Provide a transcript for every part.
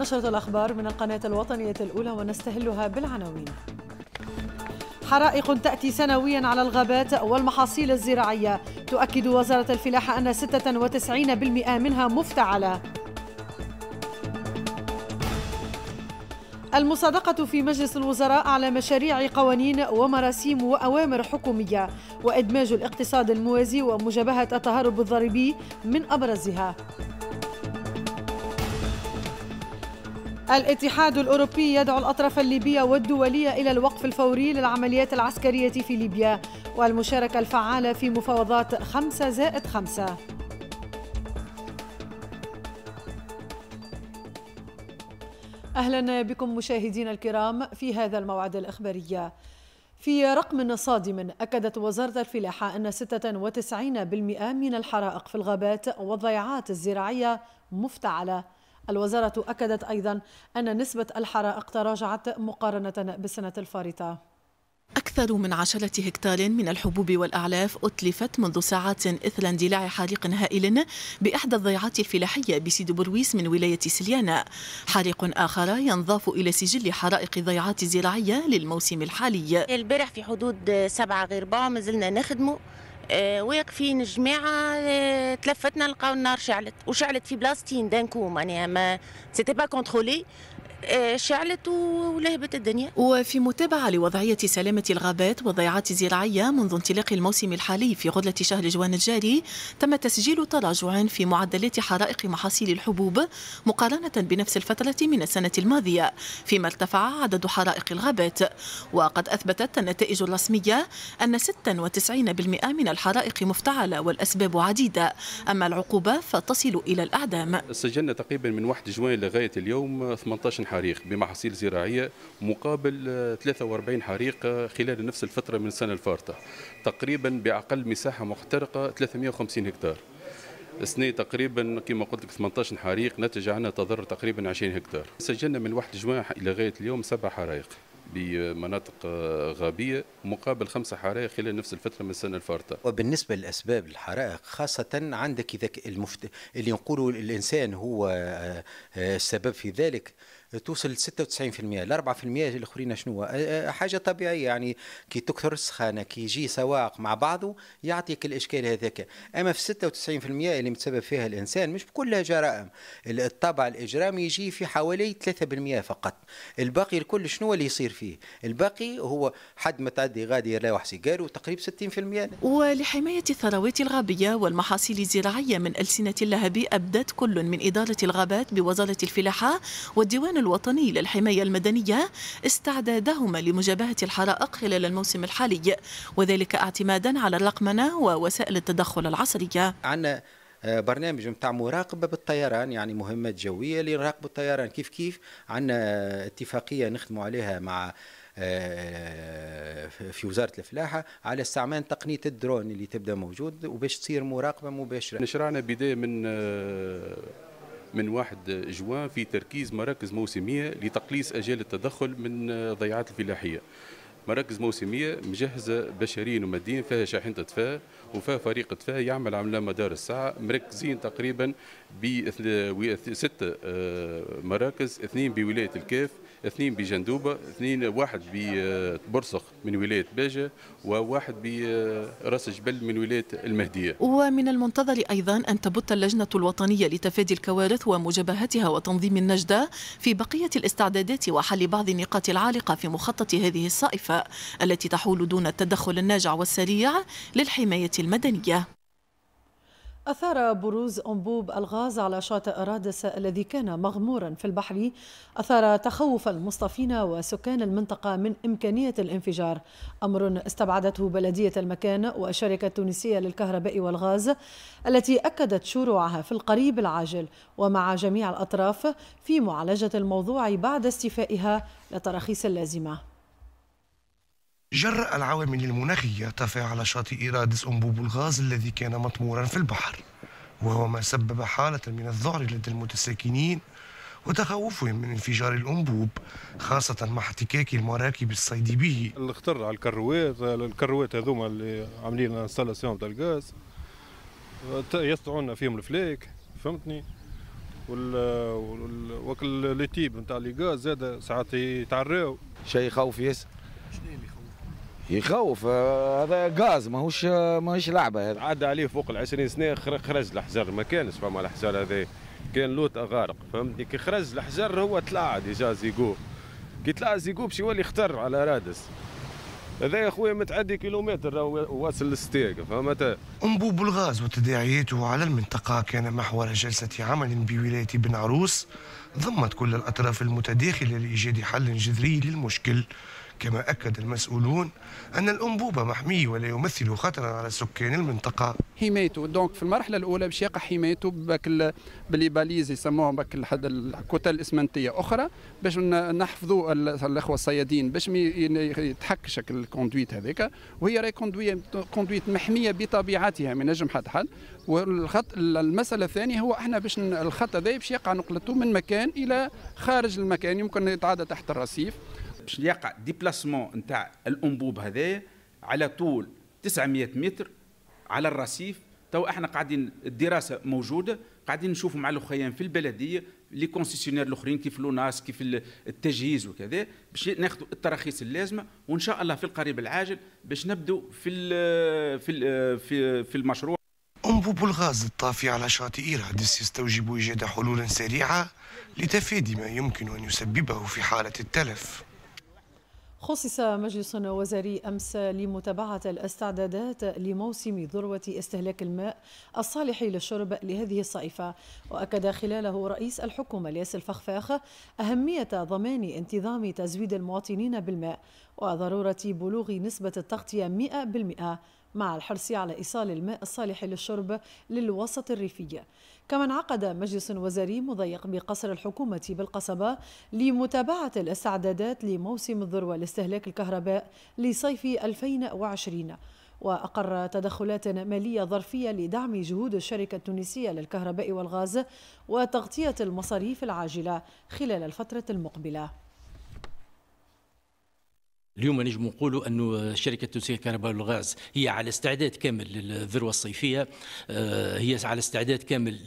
نشرة الأخبار من القناة الوطنية الأولى ونستهلها بالعناوين حرائق تأتي سنويا على الغابات والمحاصيل الزراعية تؤكد وزارة الفلاحة أن 96% منها مفتعلة المصادقة في مجلس الوزراء على مشاريع قوانين ومراسيم وأوامر حكومية وإدماج الاقتصاد الموازي ومجابهة التهرب الضريبي من أبرزها الاتحاد الأوروبي يدعو الأطراف الليبية والدولية إلى الوقف الفوري للعمليات العسكرية في ليبيا والمشاركة الفعالة في مفاوضات خمسة زائد خمسة أهلا بكم مشاهدينا الكرام في هذا الموعد الاخباري في رقم صادم أكدت وزارة الفلاحة أن 96% من الحرائق في الغابات والضيعات الزراعية مفتعلة الوزارة أكدت أيضا أن نسبة الحرائق تراجعت مقارنة بالسنة الفارطة أكثر من عشرة هكتار من الحبوب والأعلاف أتلفت منذ ساعات إثر اندلاع حريق هائل بإحدى الضيعات الفلاحية بسيد برويس من ولاية سليانة حريق آخر ينضاف إلى سجل حرائق ضيعات الزراعية للموسم الحالي البارح في حدود سبعة غير ما زلنا نخدمه آه، واقفين جماعه آه، تلفتنا لقاو النار شعلت وشعلت في بلاصتي دانكو معناها ما سيتي با كونترولي آه، شعلت ولهبت الدنيا وفي متابعة لوضعية سلامة الغابات والضيعات الزراعية منذ انطلاق الموسم الحالي في غدلة شهر جوان الجاري تم تسجيل تراجع في معدلات حرائق محاصيل الحبوب مقارنة بنفس الفترة من السنة الماضية فيما ارتفع عدد حرائق الغابات وقد أثبتت النتائج الرسمية أن 96% من الحرائق مفتعلة والأسباب عديدة أما العقوبة فتصل إلى الأعدام سجلنا تقريبا من 1 جوان لغاية اليوم 18 حريق بمحاصيل زراعية مقابل 43 آه، حريق آه، خلال نفس الفترة من السنة الفارطة تقريبا بأقل مساحة محترقة 350 هكتار السنه تقريبا كما قلت لك 18 حريق نتج عنها تضرر تقريبا 20 هكتار سجلنا من واحد جماعة إلى غاية اليوم سبع حرائق بمناطق آه، غابية مقابل خمسة حرائق خلال نفس الفترة من السنة الفارطة وبالنسبة لأسباب الحرائق خاصة عندك إذا المفت... اللي نقولوا الإنسان هو السبب في ذلك توصل ل 96% ل 4% الاخرين شنو حاجه طبيعيه يعني كي تكثر السخانه كي يجي سواق مع بعضه يعطيك الاشكال هذاك اما في 96% اللي متسبب فيها الانسان مش بكلها جرائم الطابع الاجرامي يجي في حوالي 3% فقط الباقي الكل شنو اللي يصير فيه الباقي هو حد متعدي غادي يلاوح سيجار وتقريب 60% ولحمايه الثروات الغابيه والمحاصيل الزراعيه من السنه اللهب ابدت كل من اداره الغابات بوزاره الفلاحه والديوان الوطني للحماية المدنية استعدادهما لمجابهة الحرائق خلال الموسم الحالي وذلك اعتمادا على الرقمنة ووسائل التدخل العصرية عندنا آه، برنامج نتاع مراقبه بالطيران يعني مهمات جويه اللي نراقبوا الطيران كيف كيف عندنا آه، اتفاقيه نخدموا عليها مع آه، في وزاره الفلاحه على استعمال تقنيه الدرون اللي تبدا موجود وباش تصير مراقبه مباشره. نشرعنا بدايه من من 1 جوان في تركيز مراكز موسمية لتقليص أجال التدخل من الضيعات الفلاحية مراكز موسمية مجهزة بشريا وماديا فيها شاحنة دفاع وفيها فريق دفاع يعمل على مدار الساعة مركزين تقريبا ب ست آه، مراكز اثنين بولاية الكاف اثنين بجندوبه اثنين واحد ببرسخ من ولايه باجه وواحد براس جبل من ولايه المهديه ومن المنتظر ايضا ان تبت اللجنه الوطنيه لتفادي الكوارث ومجابهتها وتنظيم النجده في بقيه الاستعدادات وحل بعض النقاط العالقه في مخطط هذه الصائفه التي تحول دون التدخل الناجع والسريع للحمايه المدنيه أثار بروز أنبوب الغاز على شاطئ رادس الذي كان مغمورا في البحر أثار تخوف المصطفين وسكان المنطقة من إمكانية الانفجار أمر استبعدته بلدية المكان والشركة التونسية للكهرباء والغاز التي أكدت شروعها في القريب العاجل ومع جميع الأطراف في معالجة الموضوع بعد استيفائها للتراخيص اللازمة جراء العوامل المناخية تفاعل شاطئ رادس أنبوب الغاز الذي كان مطمورا في البحر وهو ما سبب حالة من الذعر لدى المتساكنين وتخوفهم من انفجار الأنبوب خاصة مع احتكاك المراكب الصيد به الخطر على الكروات الكروات هذوما اللي عاملين انستالاسيون تاع الغاز يسطعونا فيهم الفلاك فهمتني وال وال وكل لي تيب نتاع لي غاز زاد ساعات يتعراو شيء خوف ياسر يخوف آه، هذا غاز ماهوش آه، ماهوش لعبه هذا عدى عليه فوق ال 20 سنه خرج الحجر ما كانش فما الحجر هذا كان لوط غارق فهمتني كي خرج الحجر هو طلع ديجا زيكو كي طلع زيكو باش يولي يختر على رادس هذا يا خويا متعدي كيلومتر واصل للستيك فهمت انبوب الغاز وتداعياته على المنطقة كان محور جلسة عمل بولاية بن عروس ضمت كل الأطراف المتداخلة لإيجاد حل جذري للمشكل كما أكد المسؤولون أن الأنبوبة محمي ولا يمثل خطرا على سكان المنطقة حمايته دونك في المرحلة الأولى باش يقع حمايته بك باليز يسموهم بك الكتل الإسمنتية أخرى باش نحفظوا الأخوة الصيادين باش ما يتحكش الكوندويت هذاك وهي راهي كوندويت محمية بطبيعتها ما نجم حد حد والخط المسألة الثانية هو احنا باش الخط هذا باش يقع نقلته من مكان إلى خارج المكان يمكن يتعدى تحت الرصيف باش يقع ديبلاسمون نتاع الانبوب هذايا على طول 900 متر على الرصيف تو احنا قاعدين الدراسه موجوده قاعدين نشوفوا مع الاخيان في البلديه لي كونسيسيونير الاخرين كيف لوناس كيف التجهيز وكذا باش ناخذوا التراخيص اللازمه وان شاء الله في القريب العاجل باش نبدوا في الـ في الـ في, في المشروع أنبوب الغاز الطافي على شاطئ إيرادس يستوجب إيجاد حلول سريعة لتفادي ما يمكن أن يسببه في حالة التلف خصص مجلس وزاري أمس لمتابعة الاستعدادات لموسم ذروة استهلاك الماء الصالح للشرب لهذه الصيفة وأكد خلاله رئيس الحكومة الياس الفخفاخ أهمية ضمان انتظام تزويد المواطنين بالماء وضرورة بلوغ نسبة التغطية 100% مع الحرص على إيصال الماء الصالح للشرب للوسط الريفي كما انعقد مجلس وزاري مضيق بقصر الحكومة بالقصبة لمتابعة الاستعدادات لموسم الذروة لاستهلاك الكهرباء لصيف 2020 وأقر تدخلات مالية ظرفية لدعم جهود الشركة التونسية للكهرباء والغاز وتغطية المصاريف العاجلة خلال الفترة المقبلة اليوم نجم نقولوا أن الشركة التونسية للكهرباء والغاز هي على استعداد كامل للذروة الصيفية آه، هي على استعداد كامل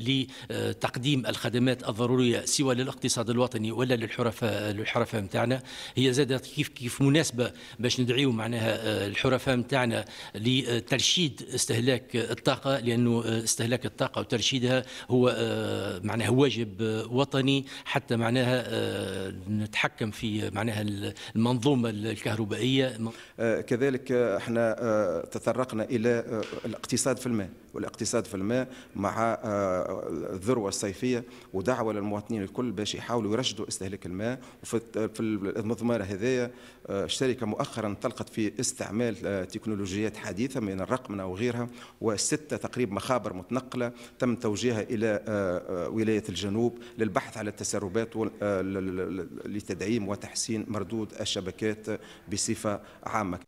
لتقديم الخدمات الضرورية سواء للاقتصاد الوطني ولا للحرفاء للحرفاء نتاعنا هي زادت كيف كيف مناسبة باش ندعيو معناها آه، الحرفاء نتاعنا لترشيد استهلاك الطاقة لأنه آه، استهلاك الطاقة وترشيدها هو معناها واجب وطني حتى معناها نتحكم في معناها المنظومة الكهرباء الرباعيه آه، كذلك احنا آه، تطرقنا إلى آه، الاقتصاد في الماء والاقتصاد في الماء مع الذروة الصيفية ودعوة للمواطنين الكل باش يحاولوا يرشدوا استهلاك الماء وفي المضمار هذايا الشركة مؤخرا انطلقت في استعمال تكنولوجيات حديثة من الرقمنة وغيرها وستة تقريبا مخابر متنقلة تم توجيهها إلى ولاية الجنوب للبحث على التسربات لتدعيم وتحسين مردود الشبكات بصفة عامة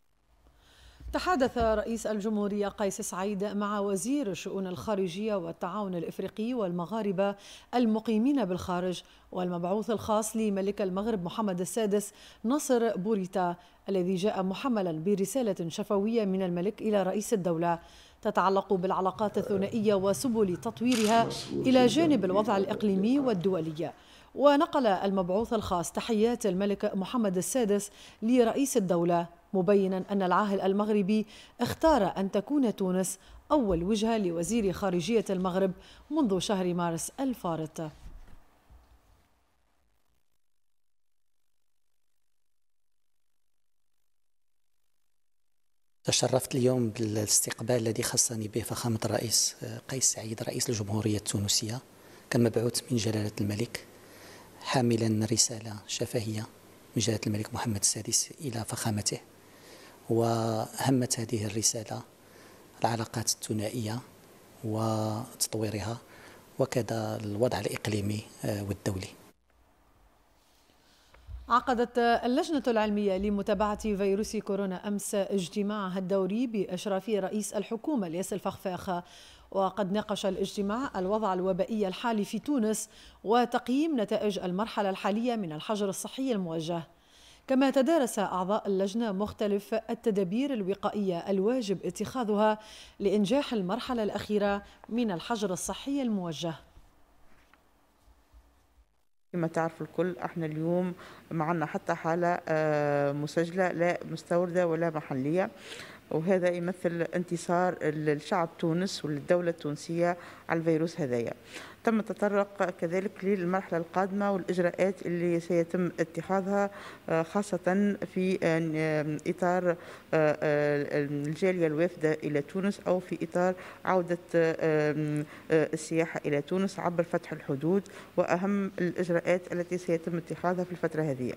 تحدث رئيس الجمهورية قيس سعيد مع وزير الشؤون الخارجية والتعاون الإفريقي والمغاربة المقيمين بالخارج والمبعوث الخاص لملك المغرب محمد السادس نصر بوريتا الذي جاء محملا برسالة شفوية من الملك إلى رئيس الدولة تتعلق بالعلاقات الثنائية وسبل تطويرها إلى جانب الوضع الإقليمي والدولي ونقل المبعوث الخاص تحيات الملك محمد السادس لرئيس الدولة مبينا أن العاهل المغربي اختار أن تكون تونس أول وجهة لوزير خارجية المغرب منذ شهر مارس الفارط تشرفت اليوم بالاستقبال الذي خصني به فخامة الرئيس قيس سعيد رئيس الجمهورية التونسية كمبعوث من جلالة الملك حاملا رسالة شفهية من جهة الملك محمد السادس إلى فخامته وهمت هذه الرسالة العلاقات الثنائية وتطويرها وكذا الوضع الإقليمي آه، والدولي عقدت اللجنة العلمية لمتابعة فيروس كورونا أمس اجتماعها الدوري بأشراف رئيس الحكومة الياس الفخفاخة وقد ناقش الاجتماع الوضع الوبائي الحالي في تونس وتقييم نتائج المرحلة الحالية من الحجر الصحي الموجه كما تدارس أعضاء اللجنة مختلف التدابير الوقائية الواجب اتخاذها لإنجاح المرحلة الأخيرة من الحجر الصحي الموجه كما تعرف الكل احنا اليوم معنا حتى حالة آه، مسجلة لا مستوردة ولا محلية وهذا يمثل انتصار للشعب تونس والدولة التونسية على الفيروس هذايا تم التطرق كذلك للمرحلة القادمة والإجراءات اللي سيتم اتخاذها آه، خاصة في آه، آه، إطار الجالية الوافدة إلى تونس أو في إطار عودة السياحة إلى تونس عبر فتح الحدود وأهم الإجراءات التي سيتم اتخاذها في الفترة هذه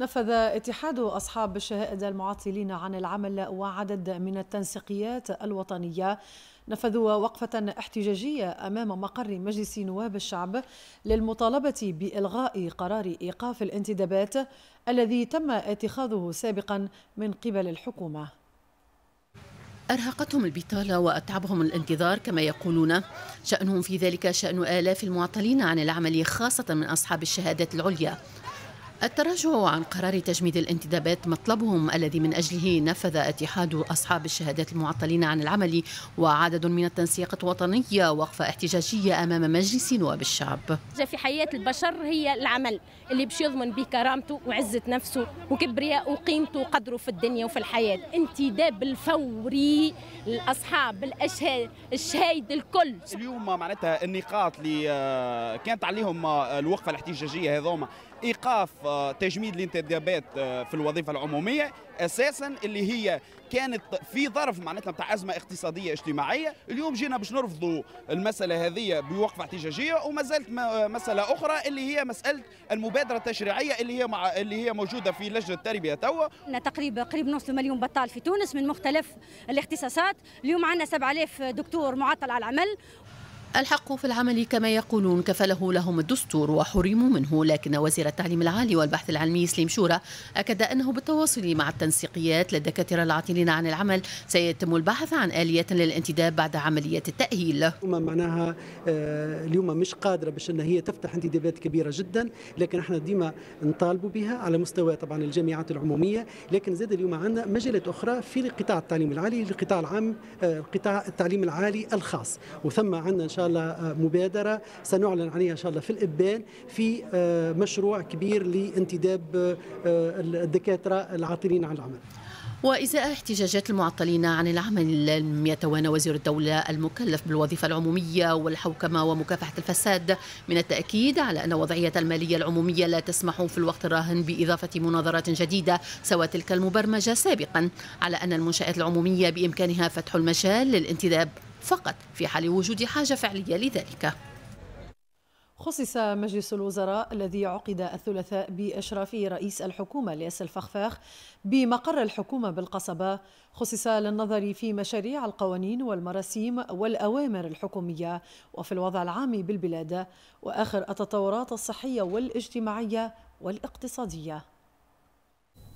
نفذ اتحاد أصحاب الشهائد المعطلين عن العمل وعدد من التنسيقيات الوطنية نفذوا وقفة احتجاجية أمام مقر مجلس نواب الشعب للمطالبة بإلغاء قرار إيقاف الانتدابات الذي تم اتخاذه سابقا من قبل الحكومة أرهقتهم البطالة وأتعبهم الانتظار كما يقولون شأنهم في ذلك شأن آلاف المعطلين عن العمل خاصة من أصحاب الشهادات العليا التراجع عن قرار تجميد الانتدابات مطلبهم الذي من أجله نفذ اتحاد أصحاب الشهادات المعطلين عن العمل وعدد من التنسيقات الوطنية وقفة احتجاجية أمام مجلس نواب الشعب في حياة البشر هي العمل اللي باش يضمن به كرامته وعزة نفسه وكبرياءه وقيمته وقدره في الدنيا وفي الحياة انتداب الفوري لأصحاب الأشهاد الشهايد الكل اليوم معناتها النقاط اللي آه، كانت عليهم آه، الوقفة الاحتجاجية هذوما ايقاف آه، تجميد الانتدابات آه، في الوظيفه العموميه اساسا اللي هي كانت في ظرف معناتها نتاع ازمه اقتصاديه اجتماعيه اليوم جينا باش نرفضوا المساله هذه بوقفه احتجاجيه وما زالت آه، مساله اخرى اللي هي مساله المبادره التشريعيه اللي هي مع اللي هي موجوده في لجنه التربيه توا تقريبا قريب نص مليون بطال في تونس من مختلف الاختصاصات اليوم عندنا 7000 دكتور معطل على العمل الحق في العمل كما يقولون كفله لهم الدستور وحرموا منه لكن وزير التعليم العالي والبحث العلمي سليم شورى أكد أنه بالتواصل مع التنسيقيات للدكاترة العاطلين عن العمل سيتم البحث عن آلية للانتداب بعد عملية التأهيل معناها آه، اليوم مش قادرة باش أن هي تفتح انتدابات كبيرة جدا لكن احنا ديما نطالبوا بها على مستوى طبعا الجامعات العمومية لكن زاد اليوم عندنا مجالات أخرى في قطاع التعليم العالي القطاع العام آه، قطاع التعليم العالي الخاص وثم عندنا إن شاء شاء الله آه، مبادره سنعلن عليها ان شاء الله في الابان في آه، مشروع كبير لانتداب آه، الدكاتره العاطلين عن العمل وإزاء احتجاجات المعطلين عن العمل لم يتوانى وزير الدولة المكلف بالوظيفة العمومية والحوكمة ومكافحة الفساد من التأكيد على أن وضعية المالية العمومية لا تسمح في الوقت الراهن بإضافة مناظرات جديدة سوى تلك المبرمجة سابقا على أن المنشآت العمومية بإمكانها فتح المجال للانتداب فقط في حال وجود حاجة فعلية لذلك خصص مجلس الوزراء الذي عقد الثلاثاء بإشراف رئيس الحكومة الياس الفخفاخ بمقر الحكومة بالقصبة خصص للنظر في مشاريع القوانين والمراسيم والأوامر الحكومية وفي الوضع العام بالبلاد وآخر التطورات الصحية والاجتماعية والاقتصادية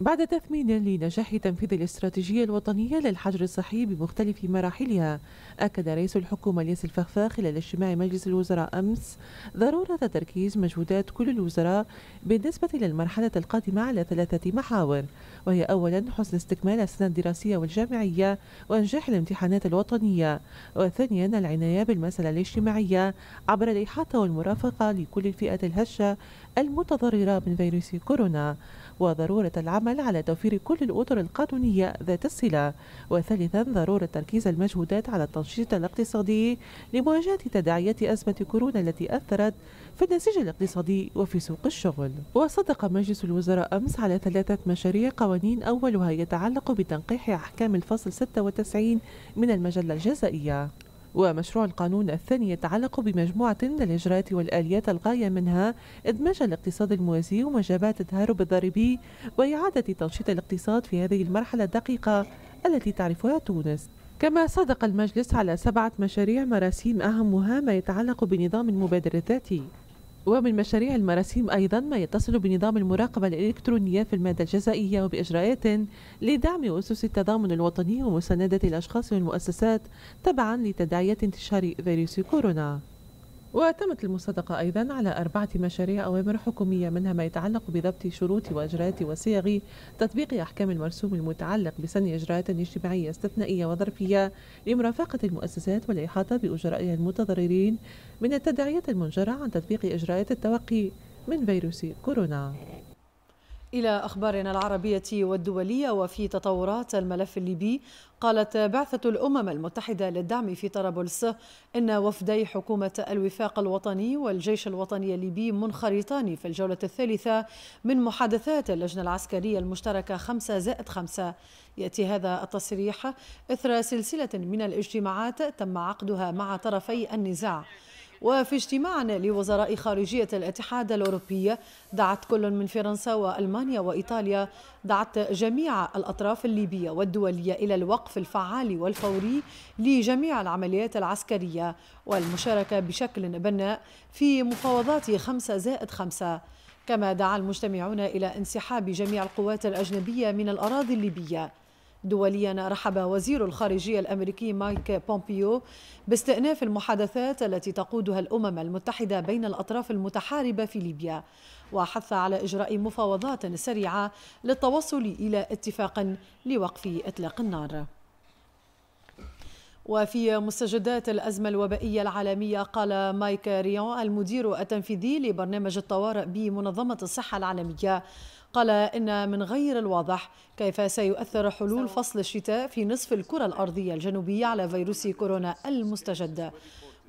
بعد تثمين لنجاح تنفيذ الاستراتيجية الوطنية للحجر الصحي بمختلف مراحلها أكد رئيس الحكومة الياس الفخفاخ خلال اجتماع مجلس الوزراء أمس ضرورة تركيز مجهودات كل الوزراء بالنسبة للمرحلة القادمة على ثلاثة محاور وهي أولا حسن استكمال السنة الدراسية والجامعية وإنجاح الامتحانات الوطنية وثانيا العناية بالمسألة الاجتماعية عبر الإحاطة والمرافقة لكل الفئات الهشة المتضررة من فيروس كورونا وضرورة العمل العمل على توفير كل الأطر القانونية ذات الصلة وثالثا ضرورة تركيز المجهودات على التنشيط الاقتصادي لمواجهة تداعيات أزمة كورونا التي أثرت في النسيج الاقتصادي وفي سوق الشغل وصدق مجلس الوزراء أمس على ثلاثة مشاريع قوانين أولها يتعلق بتنقيح أحكام الفصل 96 من المجلة الجزائية ومشروع القانون الثاني يتعلق بمجموعة من الإجراءات والآليات الغاية منها إدماج الاقتصاد الموازي ومجابهة التهرب الضريبي وإعادة تنشيط الاقتصاد في هذه المرحلة الدقيقة التي تعرفها تونس كما صدق المجلس على سبعة مشاريع مراسيم أهمها ما يتعلق بنظام المبادرة الذاتي ومن مشاريع المراسيم أيضا ما يتصل بنظام المراقبة الإلكترونية في المادة الجزائية وبإجراءات لدعم أسس التضامن الوطني ومساندة الأشخاص والمؤسسات تبعا لتداعيات انتشار فيروس كورونا وتمت المصادقة أيضا على أربعة مشاريع أوامر حكومية منها ما يتعلق بضبط شروط وإجراءات وصيغ تطبيق أحكام المرسوم المتعلق بسن إجراءات اجتماعية استثنائية وظرفية لمرافقة المؤسسات والإحاطة بأجرائها المتضررين من التداعيات المنجرة عن تطبيق إجراءات التوقي من فيروس كورونا إلى أخبارنا العربية والدولية وفي تطورات الملف الليبي قالت بعثة الأمم المتحدة للدعم في طرابلس إن وفدي حكومة الوفاق الوطني والجيش الوطني الليبي منخرطان في الجولة الثالثة من محادثات اللجنة العسكرية المشتركة 5 زائد 5 يأتي هذا التصريح إثر سلسلة من الاجتماعات تم عقدها مع طرفي النزاع وفي اجتماع لوزراء خارجية الاتحاد الأوروبي دعت كل من فرنسا وألمانيا وإيطاليا دعت جميع الأطراف الليبية والدولية إلى الوقف الفعال والفوري لجميع العمليات العسكرية والمشاركة بشكل بناء في مفاوضات خمسة زائد خمسة كما دعا المجتمعون إلى انسحاب جميع القوات الأجنبية من الأراضي الليبية دوليا رحب وزير الخارجية الأمريكي مايك بومبيو باستئناف المحادثات التي تقودها الأمم المتحدة بين الأطراف المتحاربة في ليبيا وحث على إجراء مفاوضات سريعة للتوصل إلى اتفاق لوقف إطلاق النار وفي مستجدات الأزمة الوبائية العالمية قال مايك ريون المدير التنفيذي لبرنامج الطوارئ بمنظمة الصحة العالمية قال إن من غير الواضح كيف سيؤثر حلول فصل الشتاء في نصف الكرة الأرضية الجنوبية على فيروس كورونا المستجد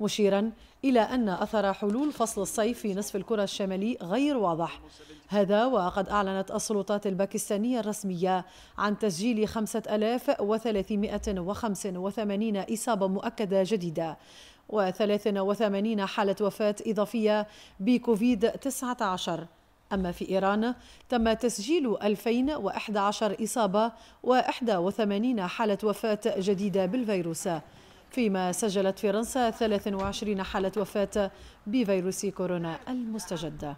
مشيرا إلى أن أثر حلول فصل الصيف في نصف الكرة الشمالي غير واضح هذا وقد أعلنت السلطات الباكستانية الرسمية عن تسجيل 5385 إصابة مؤكدة جديدة و83 حالة وفاة إضافية بكوفيد 19 أما في إيران تم تسجيل 2011 إصابة و81 حالة وفاة جديدة بالفيروس فيما سجلت فرنسا 23 حالة وفاة بفيروس كورونا المستجدة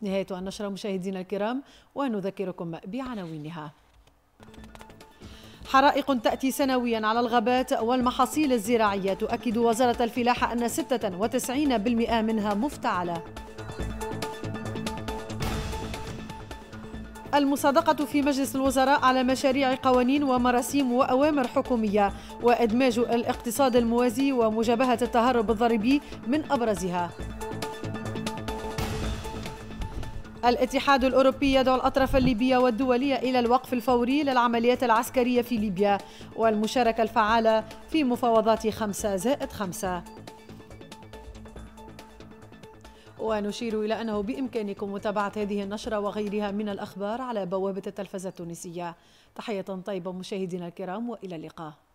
نهاية النشرة مشاهدينا الكرام ونذكركم بعناوينها حرائق تأتي سنويا على الغابات والمحاصيل الزراعية تؤكد وزارة الفلاحة أن 96% منها مفتعلة المصادقة في مجلس الوزراء على مشاريع قوانين ومراسيم وأوامر حكومية وإدماج الاقتصاد الموازي ومجابهة التهرب الضريبي من أبرزها الاتحاد الأوروبي يدعو الأطراف الليبية والدولية إلى الوقف الفوري للعمليات العسكرية في ليبيا والمشاركة الفعالة في مفاوضات خمسة زائد خمسة ونشير إلى أنه بإمكانكم متابعة هذه النشرة وغيرها من الأخبار على بوابة التلفزة التونسية تحية طيبة مشاهدينا الكرام وإلى اللقاء